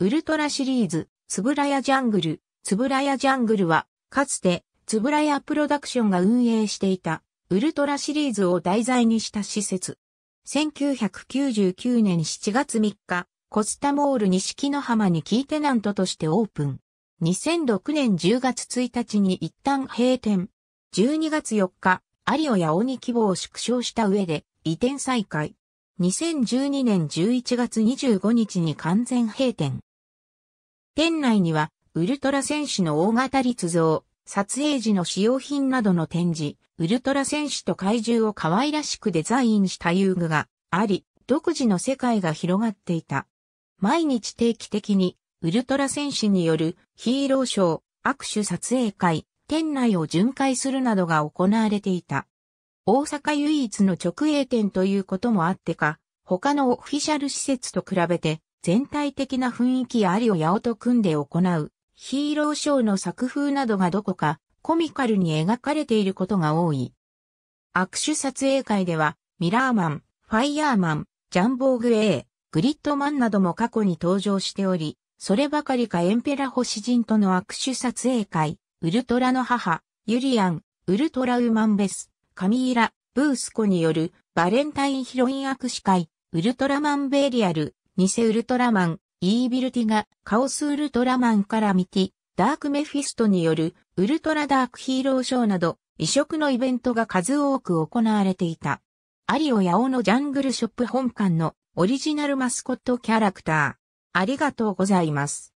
ウルトラシリーズ、つぶらやジャングル、つぶらやジャングルは、かつて、つぶらやプロダクションが運営していた、ウルトラシリーズを題材にした施設。1999年7月3日、コスタモール西木の浜にキーテナントとしてオープン。2006年10月1日に一旦閉店。12月4日、アリオやオ規模を縮小した上で、移転再開。2012年11月25日に完全閉店。店内には、ウルトラ戦士の大型立像、撮影時の使用品などの展示、ウルトラ戦士と怪獣を可愛らしくデザインした遊具があり、独自の世界が広がっていた。毎日定期的に、ウルトラ戦士によるヒーローショー、握手撮影会、店内を巡回するなどが行われていた。大阪唯一の直営店ということもあってか、他のオフィシャル施設と比べて全体的な雰囲気ありを八尾と組んで行う、ヒーローショーの作風などがどこかコミカルに描かれていることが多い。握手撮影会では、ミラーマン、ファイヤーマン、ジャンボーグ A、グリッドマンなども過去に登場しており、そればかりかエンペラ星人との握手撮影会、ウルトラの母、ユリアン、ウルトラウマンベス、カミーラ、ブースコによるバレンタインヒロイン握手会、ウルトラマンベリアル、偽ウルトラマン、イービルティがカオスウルトラマンからミティ、ダークメフィストによるウルトラダークヒーローショーなど異色のイベントが数多く行われていた。アリオヤオのジャングルショップ本館のオリジナルマスコットキャラクター。ありがとうございます。